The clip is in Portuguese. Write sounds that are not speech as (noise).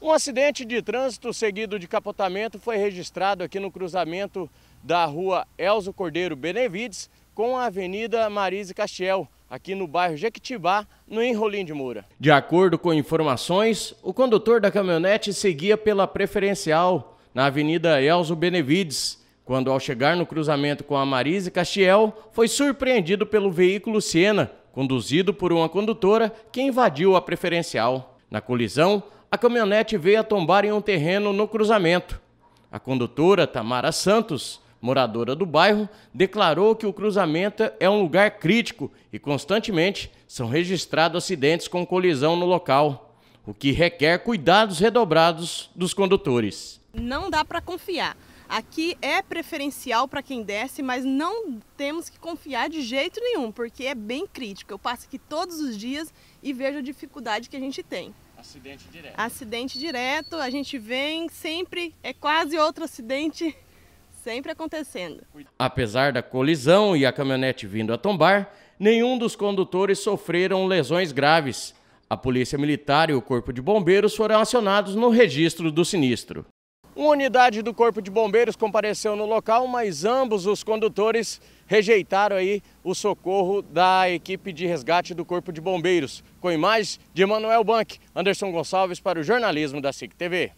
Um acidente de trânsito seguido de capotamento foi registrado aqui no cruzamento da rua Elzo Cordeiro Benevides com a avenida Marise Castiel, aqui no bairro Jequitibá, no Enrolim de Moura. De acordo com informações, o condutor da caminhonete seguia pela preferencial na avenida Elzo Benevides, quando ao chegar no cruzamento com a Marise Castiel, foi surpreendido pelo veículo Siena, conduzido por uma condutora que invadiu a preferencial. Na colisão, a caminhonete veio a tombar em um terreno no cruzamento. A condutora, Tamara Santos, moradora do bairro, declarou que o cruzamento é um lugar crítico e constantemente são registrados acidentes com colisão no local, o que requer cuidados redobrados dos condutores. Não dá para confiar. Aqui é preferencial para quem desce, mas não temos que confiar de jeito nenhum, porque é bem crítico. Eu passo aqui todos os dias e vejo a dificuldade que a gente tem. Acidente direto. Acidente direto, a gente vem sempre, é quase outro acidente (laughs) sempre acontecendo. Apesar da colisão e a caminhonete vindo a tombar, nenhum dos condutores sofreram lesões graves. A Polícia Militar e o Corpo de Bombeiros foram acionados no registro do sinistro. Uma unidade do Corpo de Bombeiros compareceu no local, mas ambos os condutores rejeitaram aí o socorro da equipe de resgate do Corpo de Bombeiros. Com imagens de Manuel Bank, Anderson Gonçalves para o jornalismo da SIC TV.